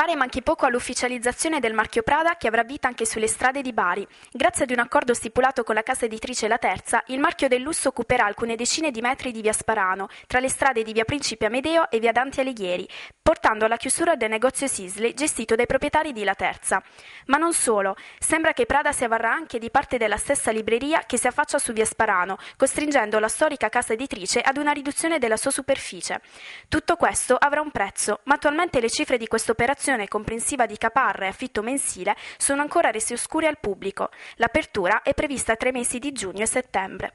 Pare manchi poco all'ufficializzazione del marchio Prada che avrà vita anche sulle strade di Bari. Grazie ad un accordo stipulato con la casa editrice La Terza, il marchio del lusso occuperà alcune decine di metri di via Sparano, tra le strade di via Principe Amedeo e via Dante Alighieri, portando alla chiusura del negozio Sisley gestito dai proprietari di La Terza. Ma non solo, sembra che Prada si avvarrà anche di parte della stessa libreria che si affaccia su via Sparano, costringendo la storica casa editrice ad una riduzione della sua superficie. Tutto questo avrà un prezzo, ma attualmente le cifre di questa operazione situazione comprensiva di caparra e affitto mensile sono ancora rese oscuri al pubblico. L'apertura è prevista tra i mesi di giugno e settembre.